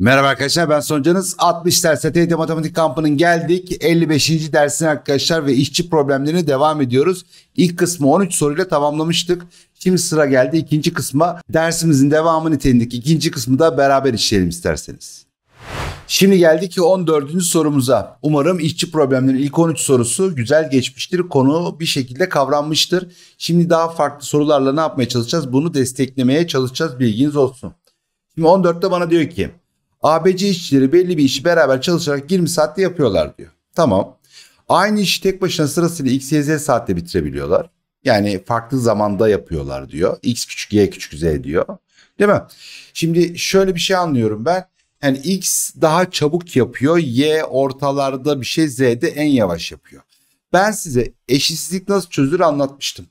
Merhaba arkadaşlar ben Soncanız. 60 ders TET Matematik Kampı'nın geldik. 55. dersine arkadaşlar ve işçi problemlerine devam ediyoruz. İlk kısmı 13 soruyla tamamlamıştık. Şimdi sıra geldi ikinci kısma. Dersimizin devamı niteliğindeki ikinci kısmı da beraber işleyelim isterseniz. Şimdi geldi ki 14. sorumuza. Umarım işçi problemlerin ilk 13 sorusu güzel geçmiştir. Konu bir şekilde kavranmıştır. Şimdi daha farklı sorularla ne yapmaya çalışacağız? Bunu desteklemeye çalışacağız. Bilginiz olsun. Şimdi 14'te bana diyor ki ABC işçileri belli bir işi beraber çalışarak 20 saatte yapıyorlar diyor. Tamam. Aynı işi tek başına sırasıyla X, Y, Z saatte bitirebiliyorlar. Yani farklı zamanda yapıyorlar diyor. X küçük Y küçük Z diyor. Değil mi? Şimdi şöyle bir şey anlıyorum ben. Yani X daha çabuk yapıyor. Y ortalarda bir şey Z'de en yavaş yapıyor. Ben size eşitsizlik nasıl çözülür anlatmıştım.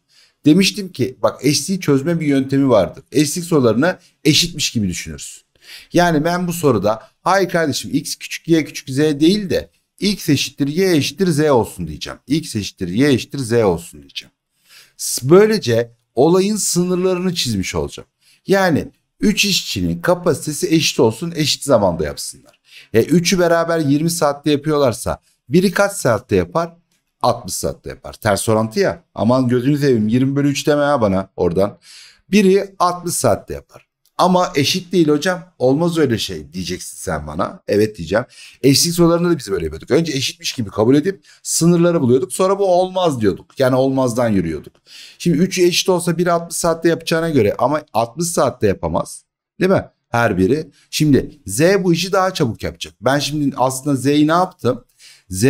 Demiştim ki bak eşitliği çözme bir yöntemi vardır. Eşitlik sorularını eşitmiş gibi düşünürüz. Yani ben bu soruda hay kardeşim x küçük y küçük z değil de x eşittir y eşittir z olsun diyeceğim. x eşittir y eşittir z olsun diyeceğim. Böylece olayın sınırlarını çizmiş olacağım. Yani 3 işçinin kapasitesi eşit olsun eşit zamanda yapsınlar. E 3'ü beraber 20 saatte yapıyorlarsa biri kaç saatte yapar? 60 saatte yapar. Ters orantı ya. Aman gözünü seveyim 20 bölü 3 deme ya bana oradan. Biri 60 saatte yapar. Ama eşit değil hocam. Olmaz öyle şey diyeceksin sen bana. Evet diyeceğim. Eşitlik sorularında da biz böyle yapıyorduk. Önce eşitmiş gibi kabul edip sınırları buluyorduk. Sonra bu olmaz diyorduk. Yani olmazdan yürüyorduk. Şimdi 3 eşit olsa biri 60 saatte yapacağına göre ama 60 saatte yapamaz. Değil mi? Her biri. Şimdi Z bu işi daha çabuk yapacak. Ben şimdi aslında Z'yi ne yaptım? Z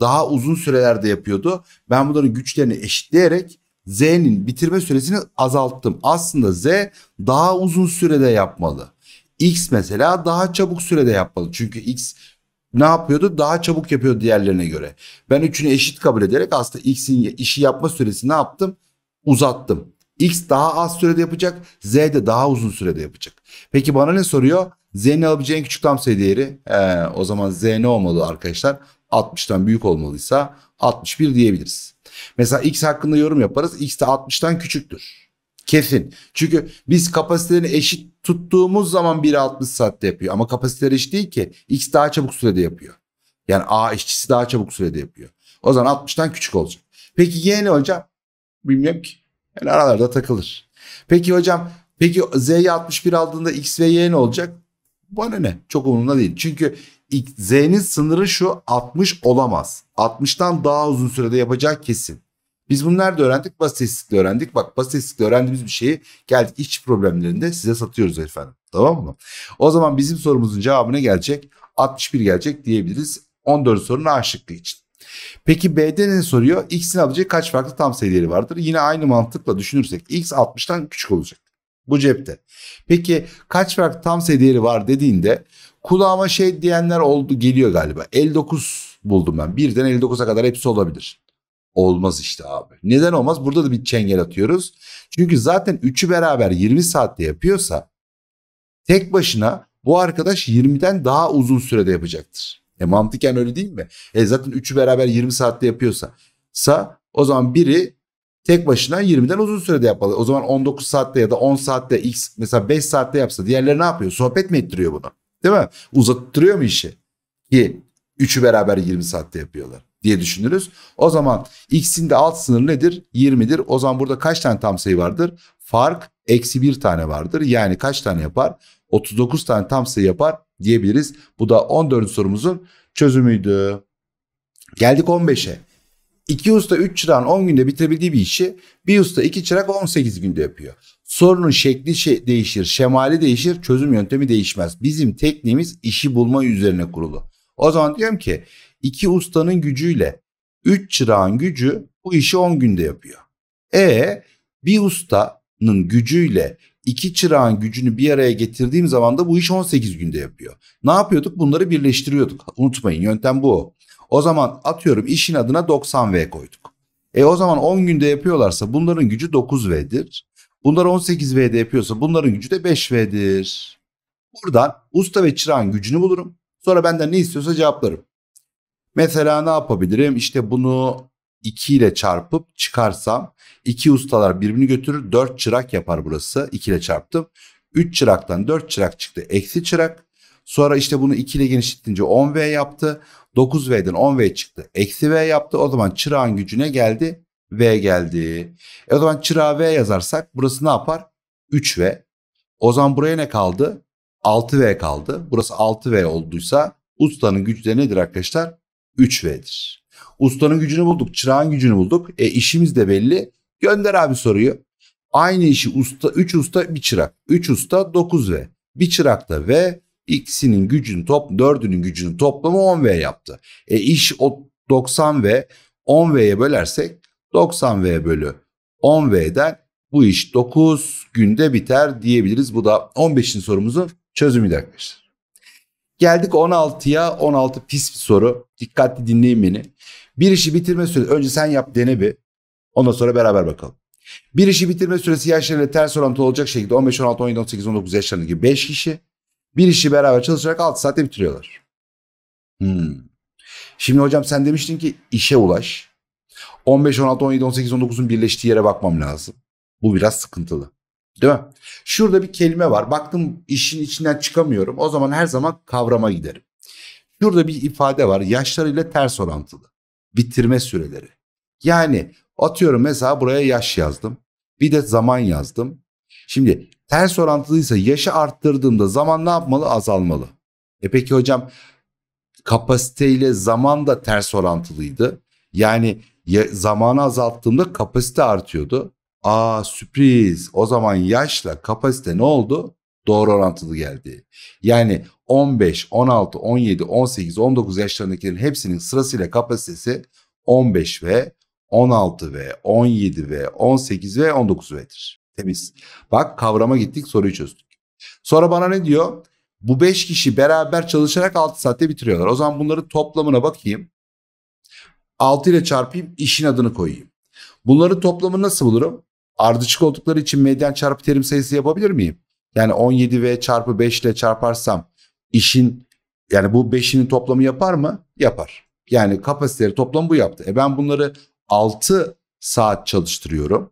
daha uzun sürelerde yapıyordu. Ben bunların güçlerini eşitleyerek Z'nin bitirme süresini azalttım. Aslında Z daha uzun sürede yapmalı. X mesela daha çabuk sürede yapmalı. Çünkü X ne yapıyordu? Daha çabuk yapıyor diğerlerine göre. Ben üçünü eşit kabul ederek aslında X'in işi yapma süresi ne yaptım? Uzattım. X daha az sürede yapacak. Z de daha uzun sürede yapacak. Peki bana ne soruyor? Z'nin alabileceği en küçük tam sayı değeri. Ee, o zaman Z ne olmalı arkadaşlar? 60'tan büyük olmalıysa 61 diyebiliriz. Mesela X hakkında yorum yaparız. X de 60'tan küçüktür. Kesin. Çünkü biz kapasitelerini eşit tuttuğumuz zaman 1.60 saatte yapıyor. Ama kapasiteler eşit değil ki. X daha çabuk sürede yapıyor. Yani A işçisi daha çabuk sürede yapıyor. O zaman 60'tan küçük olacak. Peki Y ne hocam? Bilmiyorum ki. Yani aralarda takılır. Peki hocam peki Z'yi 61 aldığında X ve Y ne olacak? Bana ne? Çok umurumda değil. Çünkü Z'nin sınırı şu 60 olamaz. 60'tan daha uzun sürede yapacak kesin. Biz bunu da öğrendik? basitlikle öğrendik. Bak basitlikle öğrendiğimiz bir şeyi geldik iş problemlerinde size satıyoruz efendim. Tamam mı? O zaman bizim sorumuzun cevabına ne gelecek? 61 gelecek diyebiliriz. 14 sorunun A şıkkı için. Peki B'de ne soruyor? X'in alacağı kaç farklı tam sayıları vardır? Yine aynı mantıkla düşünürsek X 60'tan küçük olacak. Bu cepte. Peki kaç farklı Tamse değeri var dediğinde kulağıma şey diyenler oldu geliyor galiba. 59 buldum ben. Birden 59'a kadar hepsi olabilir. Olmaz işte abi. Neden olmaz? Burada da bir çengel atıyoruz. Çünkü zaten 3'ü beraber 20 saatte yapıyorsa tek başına bu arkadaş 20'den daha uzun sürede yapacaktır. E mantıken öyle değil mi? E zaten 3'ü beraber 20 saatte yapıyorsa sa o zaman biri tek başına 20'den uzun sürede yapmalı. O zaman 19 saatte ya da 10 saatte x mesela 5 saatte yapsa diğerleri ne yapıyor? Sohbet mi ettiriyor bunu? Değil mi? Uzattırıyor mu işi? Ki üçü beraber 20 saatte yapıyorlar diye düşünürüz. O zaman x'in de alt sınırı nedir? 20'dir. O zaman burada kaç tane tam sayı vardır? Fark eksi bir tane vardır. Yani kaç tane yapar? 39 tane tam sayı yapar diyebiliriz. Bu da 14. sorumuzun çözümüydü. Geldik 15'e. 2 usta 3 çırağın 10 günde bitirebildiği bir işi bir usta 2 çırak 18 günde yapıyor. Sorunun şekli şey değişir, şemali değişir, çözüm yöntemi değişmez. Bizim tekniğimiz işi bulma üzerine kurulu. O zaman diyorum ki iki ustanın gücüyle 3 çırağın gücü bu işi 10 günde yapıyor. E bir ustanın gücüyle iki çırağın gücünü bir araya getirdiğim zaman da bu iş 18 günde yapıyor. Ne yapıyorduk? Bunları birleştiriyorduk. Unutmayın yöntem bu. O zaman atıyorum işin adına 90V koyduk. E o zaman 10 günde yapıyorlarsa bunların gücü 9V'dir. Bunlar 18V'de yapıyorsa bunların gücü de 5V'dir. Buradan usta ve çırağın gücünü bulurum. Sonra benden ne istiyorsa cevaplarım. Mesela ne yapabilirim? İşte bunu 2 ile çarpıp çıkarsam 2 ustalar birbirini götürür 4 çırak yapar burası. 2 ile çarptım. 3 çıraktan 4 çırak çıktı. Eksi çırak. Sonra işte bunu 2 ile genişletince 10V yaptı. 9V'den 10V çıktı. Eksi V yaptı. O zaman çırağın gücüne geldi. V geldi. E o zaman çırağı V yazarsak burası ne yapar? 3V. O zaman buraya ne kaldı? 6V kaldı. Burası 6V olduysa ustanın gücü de nedir arkadaşlar? 3V'dir. Ustanın gücünü bulduk. Çırağın gücünü bulduk. E işimiz de belli. Gönder abi soruyu. Aynı işi usta 3 usta bir çırak. 3 usta 9V. Bir çırak da V, x'inin gücünü top dördünün gücünü toplamı 10v yaptı. E iş o 90v 10v'ye bölersek 90v bölü 10v'den bu iş 9 günde biter diyebiliriz. Bu da 15. sorumuzun çözümüydü arkadaşlar. Geldik 16'ya 16 pis bir soru. Dikkatli dinleyin beni. Bir işi bitirme süresi önce sen yap dene bir. Ondan sonra beraber bakalım. Bir işi bitirme süresi yaşlarıyla ters orantılı olacak şekilde 15, 16, 17, 18, 19 yaşlarındaki 5 kişi bir işi beraber çalışarak 6 saatte bitiriyorlar. Hmm. Şimdi hocam sen demiştin ki işe ulaş. 15, 16, 17, 18, 19'un birleştiği yere bakmam lazım. Bu biraz sıkıntılı. Değil mi? Şurada bir kelime var. Baktım işin içinden çıkamıyorum. O zaman her zaman kavrama giderim. Şurada bir ifade var. Yaşlarıyla ters orantılı. Bitirme süreleri. Yani atıyorum mesela buraya yaş yazdım. Bir de zaman yazdım. Şimdi ters orantılıysa yaşı arttırdığımda zaman ne yapmalı? Azalmalı. E peki hocam kapasiteyle zaman da ters orantılıydı. Yani ya, zamanı azalttığımda kapasite artıyordu. Aa sürpriz o zaman yaşla kapasite ne oldu? Doğru orantılı geldi. Yani 15, 16, 17, 18, 19 yaşlarındakilerin hepsinin sırasıyla kapasitesi 15 ve 16 ve 17 ve 18 ve 19 ve'dir. Temiz. Bak kavrama gittik soruyu çözdük. Sonra bana ne diyor? Bu 5 kişi beraber çalışarak 6 saatte bitiriyorlar. O zaman bunların toplamına bakayım. 6 ile çarpayım işin adını koyayım. Bunların toplamını nasıl bulurum? Ardışık oldukları için medyan çarpı terim sayısı yapabilir miyim? Yani 17 ve çarpı 5 ile çarparsam işin yani bu 5'inin toplamı yapar mı? Yapar. Yani kapasiteleri toplam bu yaptı. E ben bunları 6 saat çalıştırıyorum.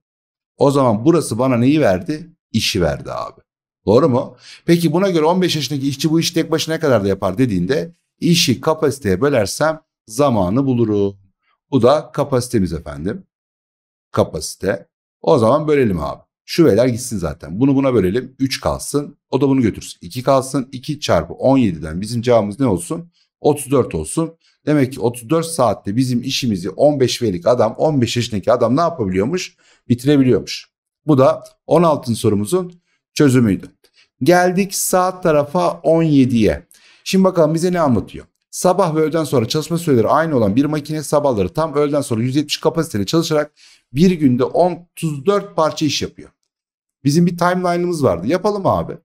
O zaman burası bana neyi verdi? İşi verdi abi. Doğru mu? Peki buna göre 15 yaşındaki işçi bu işi tek başına ne kadar da yapar dediğinde işi kapasiteye bölersem zamanı bulurum. Bu da kapasitemiz efendim. Kapasite. O zaman bölelim abi. Şu veriler gitsin zaten. Bunu buna bölelim. 3 kalsın. O da bunu götürsün. 2 kalsın. 2 çarpı 17'den bizim cevabımız ne olsun? 34 olsun. Demek ki 34 saatte bizim işimizi 15 velik adam 15 yaşındaki adam ne yapabiliyormuş? bitirebiliyormuş. Bu da 16. sorumuzun çözümüydü. Geldik saat tarafa 17'ye. Şimdi bakalım bize ne anlatıyor? Sabah ve öğleden sonra çalışma süreleri aynı olan bir makine sabahları tam öğleden sonra 170 kapasiteyle çalışarak bir günde 34 parça iş yapıyor. Bizim bir timeline'ımız vardı. Yapalım abi.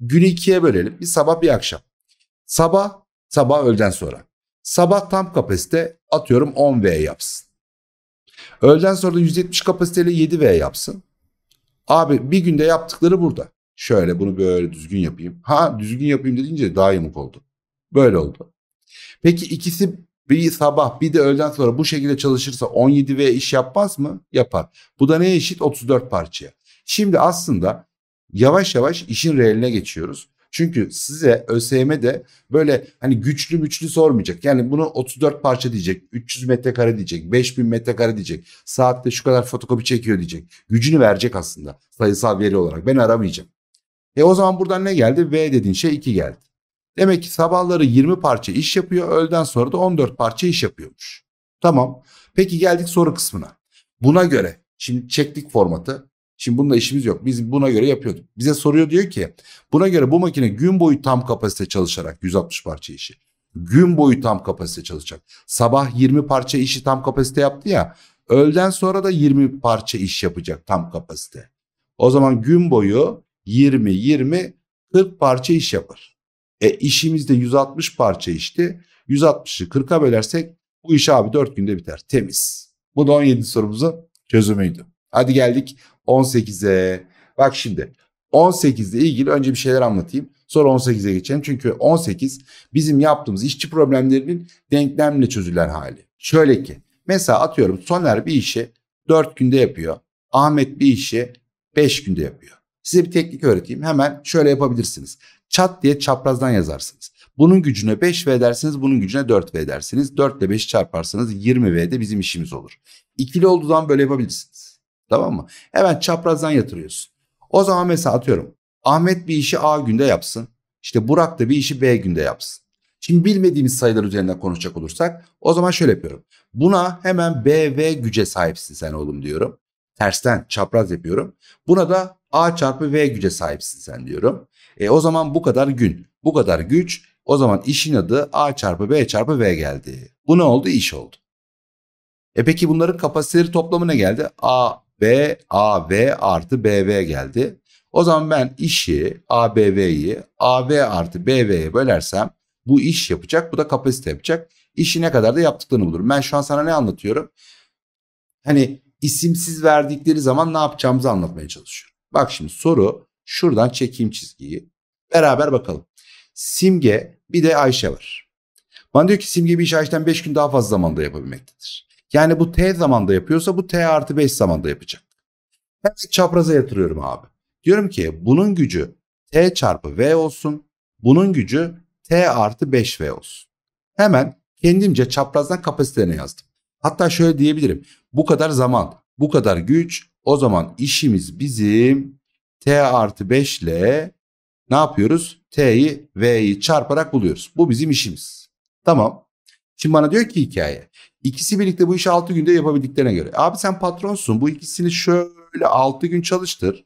Günü ikiye bölelim. Bir sabah bir akşam. Sabah, sabah öğleden sonra. Sabah tam kapasite atıyorum 10V yapsın. Öğleden sonra da 170 kapasiteyle 7V yapsın. Abi bir günde yaptıkları burada. Şöyle bunu böyle düzgün yapayım. Ha düzgün yapayım dediğince daha yamuk oldu. Böyle oldu. Peki ikisi bir sabah bir de öğleden sonra bu şekilde çalışırsa 17 ve iş yapmaz mı? Yapar. Bu da neye eşit? 34 parçaya. Şimdi aslında yavaş yavaş işin reeline geçiyoruz. Çünkü size ÖSYM de böyle hani güçlü güçlü sormayacak. Yani bunu 34 parça diyecek, 300 metrekare diyecek, 5000 metrekare diyecek, saatte şu kadar fotokopi çekiyor diyecek. Gücünü verecek aslında sayısal veri olarak. Ben aramayacağım. E o zaman buradan ne geldi? V dediğin şey 2 geldi. Demek ki sabahları 20 parça iş yapıyor, öğleden sonra da 14 parça iş yapıyormuş. Tamam. Peki geldik soru kısmına. Buna göre şimdi çektik formatı. Şimdi bununla işimiz yok. Biz buna göre yapıyorduk. Bize soruyor diyor ki buna göre bu makine gün boyu tam kapasite çalışarak 160 parça işi. Gün boyu tam kapasite çalışacak. Sabah 20 parça işi tam kapasite yaptı ya. Öğleden sonra da 20 parça iş yapacak tam kapasite. O zaman gün boyu 20 20 40 parça iş yapar. E işimizde 160 parça işti. 160'ı 40'a bölersek bu iş abi 4 günde biter. Temiz. Bu da 17 sorumuzun çözümüydü. Hadi geldik 18'e. Bak şimdi 18 ile ilgili önce bir şeyler anlatayım. Sonra 18'e geçelim. Çünkü 18 bizim yaptığımız işçi problemlerinin denklemle çözülen hali. Şöyle ki mesela atıyorum Soner bir işi 4 günde yapıyor. Ahmet bir işi 5 günde yapıyor. Size bir teknik öğreteyim. Hemen şöyle yapabilirsiniz. Çat diye çaprazdan yazarsınız. Bunun gücüne 5 V edersiniz, bunun gücüne 4 V edersiniz. 4 ile 5'i çarparsanız 20 V'de bizim işimiz olur. İkili olduğundan böyle yapabilirsiniz. Tamam mı? Hemen çaprazdan yatırıyorsun. O zaman mesela atıyorum. Ahmet bir işi A günde yapsın. İşte Burak da bir işi B günde yapsın. Şimdi bilmediğimiz sayılar üzerinden konuşacak olursak o zaman şöyle yapıyorum. Buna hemen B ve güce sahipsin sen oğlum diyorum. Tersten çapraz yapıyorum. Buna da A çarpı V güce sahipsin sen diyorum. E, o zaman bu kadar gün, bu kadar güç o zaman işin adı A çarpı B çarpı V geldi. Bu ne oldu? İş oldu. E peki bunların kapasiteleri toplamı ne geldi? A B, AB artı BB geldi. O zaman ben işi ABV'yi AB artı BV'ye bölersem bu iş yapacak. Bu da kapasite yapacak. İşi ne kadar da yaptıklarını bulurum. Ben şu an sana ne anlatıyorum? Hani isimsiz verdikleri zaman ne yapacağımızı anlatmaya çalışıyorum. Bak şimdi soru şuradan çekeyim çizgiyi. Beraber bakalım. Simge bir de Ayşe var. Bana diyor ki simge bir iş Ayşe'den 5 gün daha fazla zamanda yapabilmektedir. Yani bu t zamanda yapıyorsa bu t artı 5 zamanda yapacak. Hemen çapraza yatırıyorum abi. Diyorum ki bunun gücü t çarpı v olsun. Bunun gücü t artı 5v olsun. Hemen kendimce çaprazdan kapasitelerini yazdım. Hatta şöyle diyebilirim. Bu kadar zaman, bu kadar güç o zaman işimiz bizim t artı 5 ile ne yapıyoruz? T'yi V'yi çarparak buluyoruz. Bu bizim işimiz. Tamam. Şimdi bana diyor ki hikaye. İkisi birlikte bu işi 6 günde yapabildiklerine göre. Abi sen patronsun. Bu ikisini şöyle 6 gün çalıştır.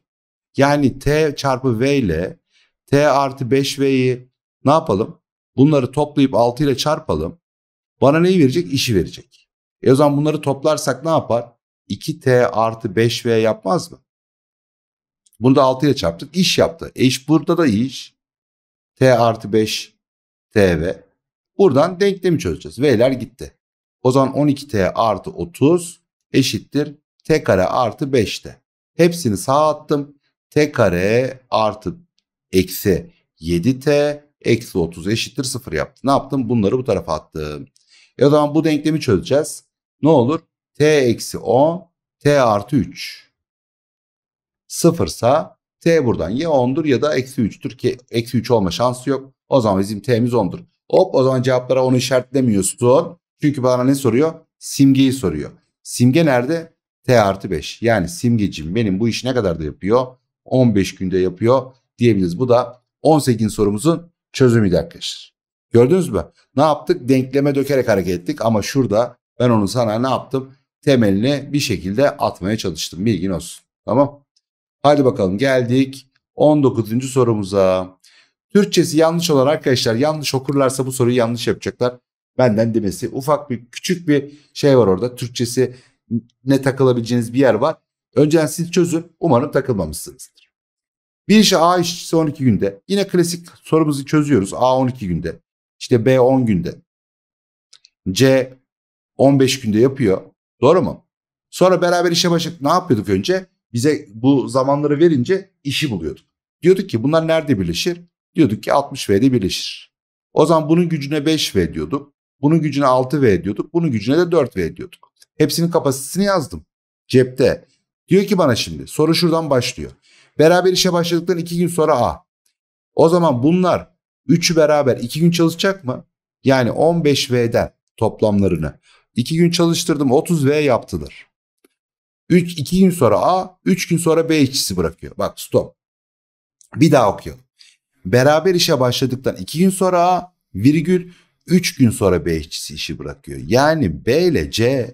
Yani T çarpı V ile T artı 5V'yi ne yapalım? Bunları toplayıp 6 ile çarpalım. Bana neyi verecek? İşi verecek. E o zaman bunları toplarsak ne yapar? 2T artı 5V yapmaz mı? Bunu da 6 ile çarptık. İş yaptı. E iş burada da iş. T artı 5 TV. Buradan denklemi çözeceğiz. V'ler gitti. O zaman 12t artı 30 eşittir t kare artı 5t. Hepsini sağa attım. t kare artı eksi 7t eksi 30 eşittir 0 yaptı. Ne yaptım? Bunları bu tarafa attım. E o zaman bu denklemi çözeceğiz. Ne olur? t eksi 10 t artı 3. sıfırsa t buradan ya 10'dur ya da eksi 3'tür ki eksi 3 olma şansı yok. O zaman bizim t'miz 10'dur. Hop o zaman cevaplara onu işaretlemiyorsun. Çünkü bana ne soruyor? Simgeyi soruyor. Simge nerede? T artı 5. Yani simgecim benim bu işi ne kadar da yapıyor? 15 günde yapıyor diyebiliriz. Bu da 18 sorumuzun çözümü arkadaşlar. Gördünüz mü? Ne yaptık? Denkleme dökerek hareket ettik ama şurada ben onu sana ne yaptım? Temelini bir şekilde atmaya çalıştım. Bilgin olsun. Tamam. Hadi bakalım geldik 19. sorumuza. Türkçesi yanlış olan arkadaşlar yanlış okurlarsa bu soruyu yanlış yapacaklar benden demesi. Ufak bir küçük bir şey var orada. Türkçesi ne takılabileceğiniz bir yer var. Önceden siz çözün. Umarım takılmamışsınızdır. Bir işe A işçisi 12 günde. Yine klasik sorumuzu çözüyoruz. A 12 günde. İşte B 10 günde. C 15 günde yapıyor. Doğru mu? Sonra beraber işe başladık. Ne yapıyorduk önce? Bize bu zamanları verince işi buluyorduk. Diyorduk ki bunlar nerede birleşir? Diyorduk ki 60 V'de birleşir. O zaman bunun gücüne 5 V diyorduk. Bunun gücüne 6V diyorduk. Bunun gücüne de 4V diyorduk. Hepsinin kapasitesini yazdım. Cepte. Diyor ki bana şimdi soru şuradan başlıyor. Beraber işe başladıktan 2 gün sonra A. O zaman bunlar 3'ü beraber 2 gün çalışacak mı? Yani 15V'den toplamlarını. 2 gün çalıştırdım 30V yaptılar. 3, 2 gün sonra A, 3 gün sonra B işçisi bırakıyor. Bak stop. Bir daha okuyalım. Beraber işe başladıktan 2 gün sonra A, virgül 3 gün sonra B işçisi işi bırakıyor. Yani B ile C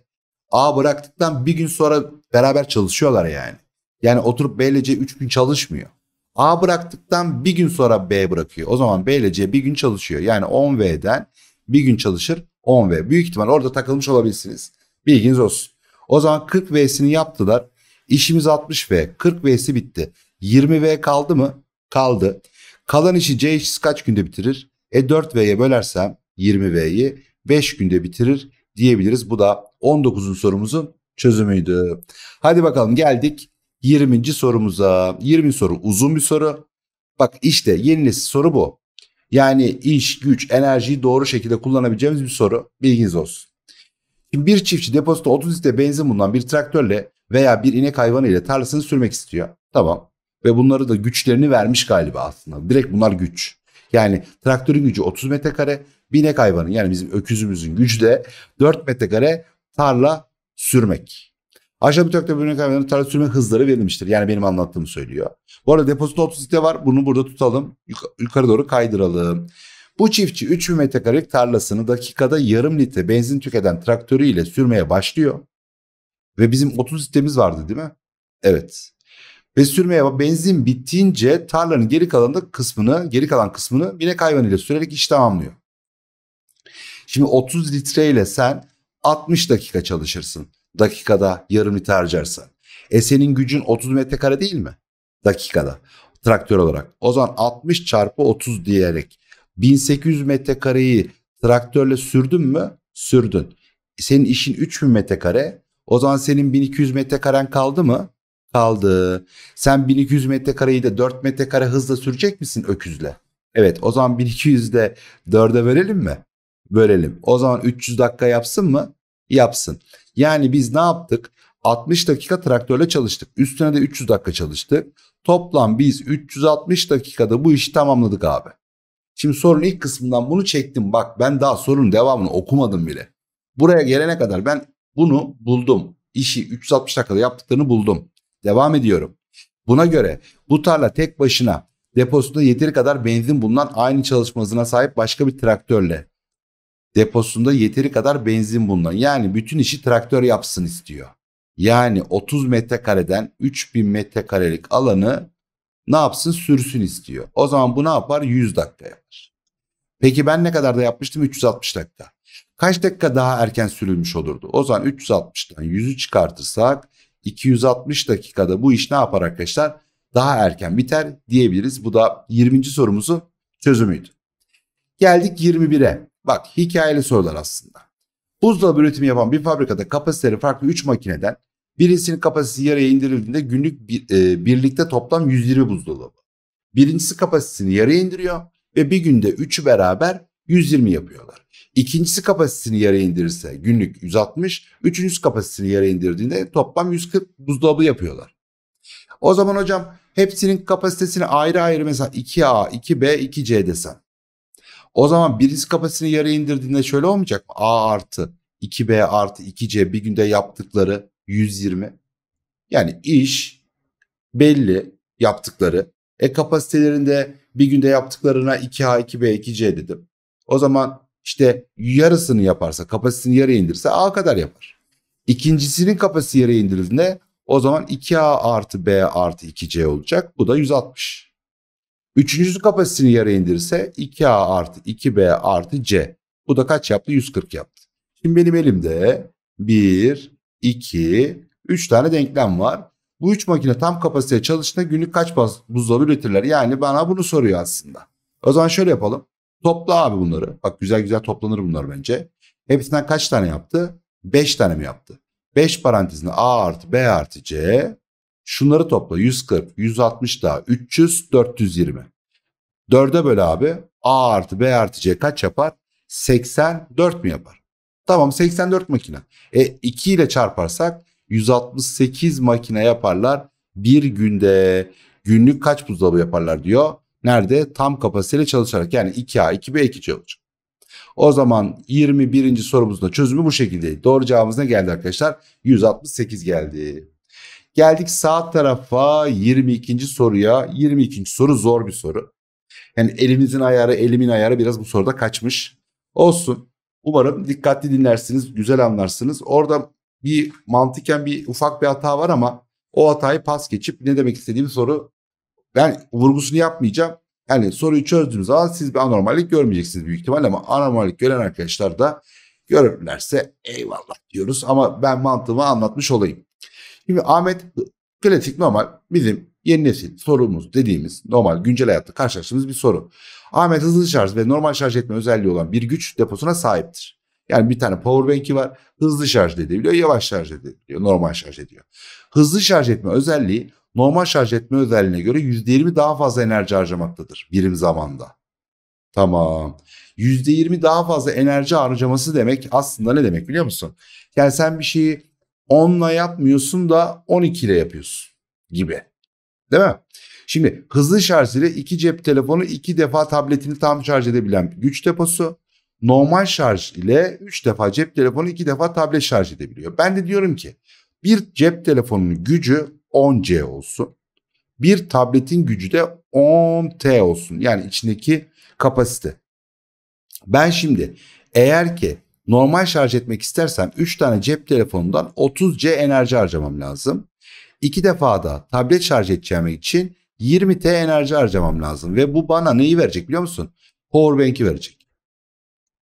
A bıraktıktan bir gün sonra beraber çalışıyorlar yani. Yani oturup B ile C 3 gün çalışmıyor. A bıraktıktan bir gün sonra B bırakıyor. O zaman B ile C bir gün çalışıyor. Yani 10V'den bir gün çalışır 10V. Büyük ihtimal orada takılmış olabilirsiniz. Bilginiz olsun. O zaman 40V'sini yaptılar. İşimiz 60V. 40V'si bitti. 20V kaldı mı? Kaldı. Kalan işi C işçisi kaç günde bitirir? E 4V'ye bölersem 20V'yi 5 günde bitirir diyebiliriz. Bu da 19'un sorumuzun çözümüydü. Hadi bakalım geldik 20. sorumuza. 20 soru uzun bir soru. Bak işte yeni nesil soru bu. Yani iş, güç, enerjiyi doğru şekilde kullanabileceğimiz bir soru. Bilginiz olsun. Şimdi bir çiftçi depozita 30 litre benzin bulunan bir traktörle veya bir inek hayvanı ile tarlasını sürmek istiyor. Tamam. Ve bunları da güçlerini vermiş galiba aslında. Direkt bunlar güç. Yani traktörün gücü 30 metrekare, binek hayvanı yani bizim öküzümüzün gücü de 4 metrekare tarla sürmek. Aşağı bir tökte binek hayvanı tarla sürme hızları verilmiştir. Yani benim anlattığımı söylüyor. Bu arada depozito litre var. Bunu burada tutalım. Yukarı doğru kaydıralım. Bu çiftçi 3000 metrekarelik tarlasını dakikada yarım litre benzin tüketen traktörüyle sürmeye başlıyor. Ve bizim 30 litremiz vardı değil mi? Evet. Ve sürmeye benzin bittiğince tarlanın geri kalanı kısmını, geri kalan kısmını binek hayvanıyla sürerek iş tamamlıyor. Şimdi 30 litreyle sen 60 dakika çalışırsın. Dakikada yarım litre harcarsan. E senin gücün 30 metrekare değil mi? Dakikada traktör olarak. O zaman 60 çarpı 30 diyerek 1800 metrekareyi traktörle sürdün mü? Sürdün. E, senin işin 3000 metrekare. O zaman senin 1200 metrekaren kaldı mı? Kaldı. Sen 1200 metrekareyi de 4 metrekare hızla sürecek misin öküzle? Evet o zaman 1200'de 4'e verelim mi? bölelim. O zaman 300 dakika yapsın mı? Yapsın. Yani biz ne yaptık? 60 dakika traktörle çalıştık. Üstüne de 300 dakika çalıştık. Toplam biz 360 dakikada bu işi tamamladık abi. Şimdi sorun ilk kısmından bunu çektim. Bak ben daha sorunun devamını okumadım bile. Buraya gelene kadar ben bunu buldum. İşi 360 dakikada yaptıklarını buldum. Devam ediyorum. Buna göre bu tarla tek başına deposunda yeteri kadar benzin bulunan aynı çalışma hızına sahip başka bir traktörle deposunda yeteri kadar benzin bulunan. Yani bütün işi traktör yapsın istiyor. Yani 30 metrekareden 3000 metrekarelik alanı ne yapsın sürsün istiyor. O zaman bu ne yapar? 100 dakika yapar. Peki ben ne kadar da yapmıştım? 360 dakika. Kaç dakika daha erken sürülmüş olurdu? O zaman 360'dan 100'ü çıkartırsak 260 dakikada bu iş ne yapar arkadaşlar? Daha erken biter diyebiliriz. Bu da 20. sorumuzun çözümüydü. Geldik 21'e. Bak hikayeli sorular aslında. Buzdolabı üretimi yapan bir fabrikada kapasiteleri farklı 3 makineden birisinin kapasitesi yarıya indirildiğinde günlük bir, e, birlikte toplam 120 buzdolabı. Birincisi kapasitesini yarıya indiriyor ve bir günde 3'ü beraber 120 yapıyorlar. İkincisi kapasitesini yarıya indirirse günlük 160, üçüncüsü kapasitesini yarıya indirdiğinde toplam 140 buzdolabı yapıyorlar. O zaman hocam hepsinin kapasitesini ayrı ayrı mesela 2A, 2B, 2C desem. O zaman birinci kapasitesini yarı indirdiğinde şöyle olmayacak mı? A artı 2B artı 2C bir günde yaptıkları 120. Yani iş belli yaptıkları. E kapasitelerinde bir günde yaptıklarına 2A, 2B, 2C dedim. O zaman işte yarısını yaparsa, kapasitesini yarı indirse A kadar yapar. İkincisinin kapasitesi yarı indirildiğinde o zaman 2A artı B artı 2C olacak. Bu da 160. Üçüncüsü kapasitesini yarı indirirse 2A artı 2B artı C. Bu da kaç yaptı? 140 yaptı. Şimdi benim elimde 1, 2, 3 tane denklem var. Bu üç makine tam kapasiteye çalıştığında günlük kaç buzdolabı üretirler? Yani bana bunu soruyor aslında. O zaman şöyle yapalım. Topla abi bunları. Bak güzel güzel toplanır bunlar bence. Hepsinden kaç tane yaptı? 5 tane mi yaptı? 5 parantezinde A artı B artı C Şunları topla 140, 160 daha 300, 420. 4'e böl abi A artı B artı C kaç yapar? 84 mi yapar? Tamam 84 makine. E 2 ile çarparsak 168 makine yaparlar bir günde. Günlük kaç buzdolabı yaparlar diyor. Nerede? Tam kapasiteyle çalışarak yani 2A, 2B, 2C olacak. O zaman 21. sorumuzun da çözümü bu şekildeydi. Doğru cevabımız ne geldi arkadaşlar? 168 geldi. Geldik sağ tarafa 22. soruya. 22. soru zor bir soru. Yani elimizin ayarı, elimin ayarı biraz bu soruda kaçmış. Olsun. Umarım dikkatli dinlersiniz, güzel anlarsınız. Orada bir mantıken bir ufak bir hata var ama o hatayı pas geçip ne demek istediğim soru ben vurgusunu yapmayacağım. Yani soruyu çözdüğünüz zaman siz bir anormallik görmeyeceksiniz büyük ihtimalle ama anormallik gören arkadaşlar da görürlerse eyvallah diyoruz ama ben mantığımı anlatmış olayım. Şimdi Ahmet klasik normal bizim yeni nesil sorumuz dediğimiz normal güncel hayatta karşılaştığımız bir soru. Ahmet hızlı şarj ve normal şarj etme özelliği olan bir güç deposuna sahiptir. Yani bir tane power bank'i var. Hızlı şarj edebiliyor, yavaş şarj edebiliyor, normal şarj ediyor. Hızlı şarj etme özelliği normal şarj etme özelliğine göre %20 daha fazla enerji harcamaktadır birim zamanda. Tamam. %20 daha fazla enerji harcaması demek aslında ne demek biliyor musun? Yani sen bir şeyi 10'la yapmıyorsun da 12 ile yapıyorsun gibi. Değil mi? Şimdi hızlı şarj ile iki cep telefonu iki defa tabletini tam şarj edebilen güç deposu. Normal şarj ile üç defa cep telefonu iki defa tablet şarj edebiliyor. Ben de diyorum ki bir cep telefonunun gücü 10C olsun. Bir tabletin gücü de 10T olsun. Yani içindeki kapasite. Ben şimdi eğer ki normal şarj etmek istersem 3 tane cep telefonundan 30C enerji harcamam lazım. 2 defa da tablet şarj edeceğim için 20T enerji harcamam lazım. Ve bu bana neyi verecek biliyor musun? Powerbank'i verecek.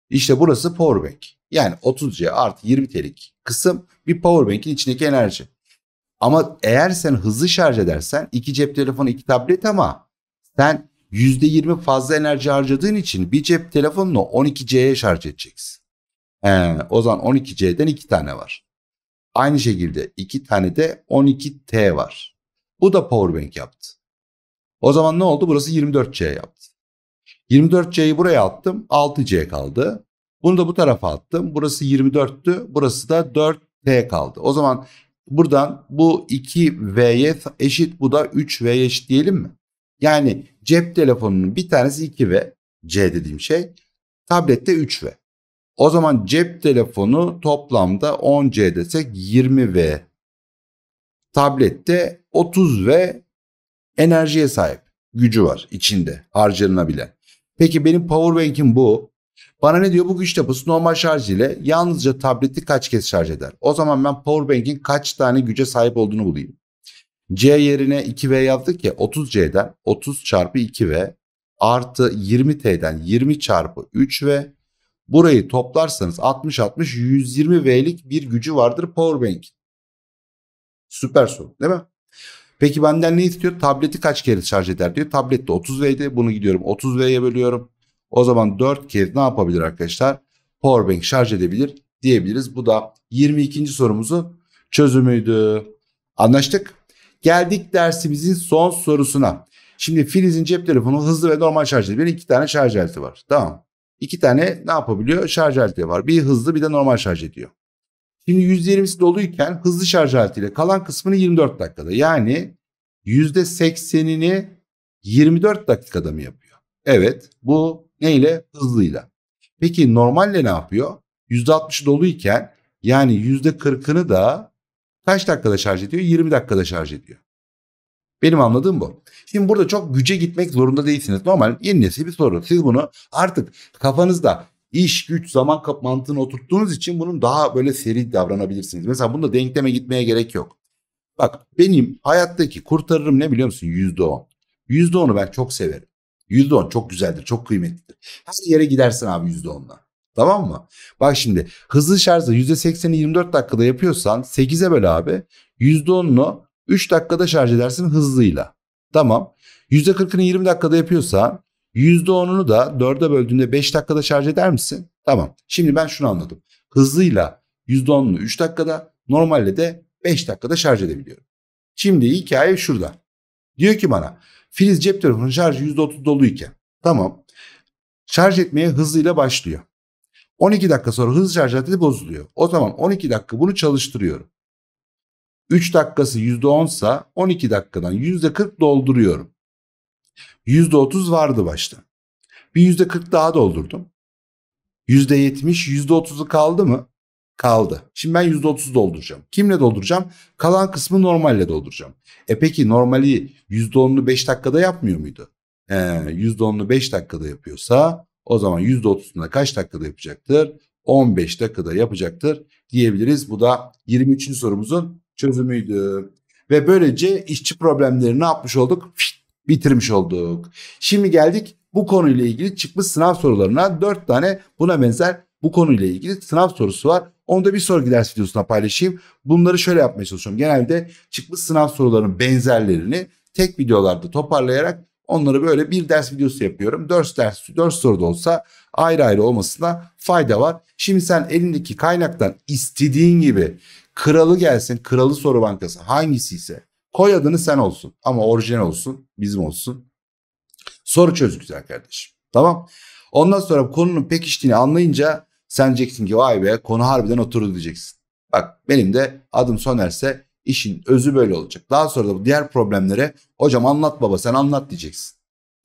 İşte burası powerbank. Yani 30C artı 20T'lik kısım bir powerbank'in içindeki enerji. Ama eğer sen hızlı şarj edersen iki cep telefonu iki tablet ama sen %20 fazla enerji harcadığın için bir cep telefonunu 12C'ye şarj edeceksin. He, o zaman 12C'den 2 tane var. Aynı şekilde 2 tane de 12T var. Bu da powerbank yaptı. O zaman ne oldu? Burası 24C yaptı. 24C'yi buraya attım. 6C kaldı. Bunu da bu tarafa attım. Burası 24'tü. Burası da 4T kaldı. O zaman buradan bu 2V'ye eşit bu da 3V'ye eşit diyelim mi? Yani cep telefonunun bir tanesi 2V. C dediğim şey. Tablette 3V. O zaman cep telefonu toplamda 10C desek 20V. Tablette 30V enerjiye sahip. Gücü var içinde harcanabilen. Peki benim powerbank'im bu. Bana ne diyor bu güç yapısı normal şarj ile yalnızca tableti kaç kez şarj eder. O zaman ben powerbank'in kaç tane güce sahip olduğunu bulayım. C yerine 2V yazdık ya 30C'den 30 çarpı 2V artı 20T'den 20 çarpı 3V Burayı toplarsanız 60-60-120 V'lik bir gücü vardır powerbank. Süper soru değil mi? Peki benden ne istiyor? Tableti kaç kere şarj eder diyor. Tablet de 30 V'de bunu gidiyorum 30 V'ye bölüyorum. O zaman 4 kez ne yapabilir arkadaşlar? Powerbank şarj edebilir diyebiliriz. Bu da 22. sorumuzu çözümüydü. Anlaştık. Geldik dersimizin son sorusuna. Şimdi Filiz'in cep telefonu hızlı ve normal şarj edilir. İki tane şarj aleti var. Tamam iki tane ne yapabiliyor? Şarj aleti var. Bir hızlı bir de normal şarj ediyor. Şimdi %20'si doluyken hızlı şarj aletiyle kalan kısmını 24 dakikada. Yani %80'ini 24 dakikada mı yapıyor? Evet bu neyle? Hızlıyla. Peki normalle ne yapıyor? %60 doluyken yani %40'ını da kaç dakikada şarj ediyor? 20 dakikada şarj ediyor. Benim anladığım bu. Şimdi burada çok güce gitmek zorunda değilsiniz. Normal yeni nesil bir soru. Siz bunu artık kafanızda iş, güç, zaman kap mantığını oturttuğunuz için bunun daha böyle seri davranabilirsiniz. Mesela bunda denkleme gitmeye gerek yok. Bak benim hayattaki kurtarırım ne biliyor musun? Yüzde on. Yüzde onu ben çok severim. Yüzde on çok güzeldir, çok kıymetlidir. Her yere gidersin abi yüzde onla. Tamam mı? Bak şimdi hızlı şarjı yüzde sekseni 24 dakikada yapıyorsan 8'e böl abi. Yüzde 3 dakikada şarj edersin hızlıyla. Tamam. %40'ını 20 dakikada yapıyorsa %10'unu da 4'e böldüğünde 5 dakikada şarj eder misin? Tamam. Şimdi ben şunu anladım. Hızlıyla %10'unu 3 dakikada, normalde de 5 dakikada şarj edebiliyorum. Şimdi hikaye şurada. Diyor ki bana Filiz cep telefonunun şarjı %30 doluyken. Tamam. Şarj etmeye hızlıyla başlıyor. 12 dakika sonra hızlı şarj aleti bozuluyor. O zaman 12 dakika bunu çalıştırıyorum. 3 dakikası %10 sa 12 dakikadan %40 dolduruyorum. %30 vardı başta. Bir %40 daha doldurdum. %70, %30'u kaldı mı? Kaldı. Şimdi ben %30 dolduracağım. Kimle dolduracağım? Kalan kısmı normalle dolduracağım. E peki normali %10'unu 5 dakikada yapmıyor muydu? Ee, %10'unu 5 dakikada yapıyorsa o zaman %30'unu da kaç dakikada yapacaktır? 15 dakikada yapacaktır diyebiliriz. Bu da 23. sorumuzun çözümüydü. Ve böylece işçi problemlerini ne yapmış olduk? Bitirmiş olduk. Şimdi geldik bu konuyla ilgili çıkmış sınav sorularına. Dört tane buna benzer bu konuyla ilgili sınav sorusu var. Onu da bir soru ders videosuna paylaşayım. Bunları şöyle yapmaya çalışıyorum. Genelde çıkmış sınav sorularının benzerlerini tek videolarda toparlayarak Onları böyle bir ders videosu yapıyorum. Dört ders, dört soru da olsa ayrı ayrı olmasına fayda var. Şimdi sen elindeki kaynaktan istediğin gibi kralı gelsin, kralı soru bankası hangisi ise koy adını sen olsun. Ama orijinal olsun, bizim olsun. Soru çöz güzel kardeşim. Tamam. Ondan sonra konunun pekiştiğini anlayınca sen diyeceksin ki vay be konu harbiden oturdu diyeceksin. Bak benim de adım Soner'se İşin özü böyle olacak. Daha sonra da bu diğer problemlere hocam anlat baba sen anlat diyeceksin.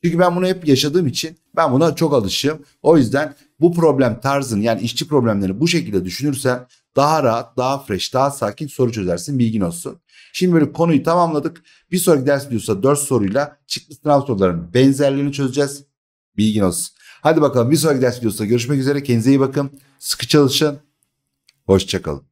Çünkü ben bunu hep yaşadığım için ben buna çok alışığım. O yüzden bu problem tarzını yani işçi problemlerini bu şekilde düşünürsen daha rahat, daha fresh, daha sakin soru çözersin bilgin olsun. Şimdi böyle konuyu tamamladık. Bir sonraki ders videosu 4 soruyla çıktı sınav sorularının benzerlerini çözeceğiz. Bilgin olsun. Hadi bakalım bir sonraki ders videosunda görüşmek üzere. Kendinize iyi bakın. Sıkı çalışın. Hoşçakalın.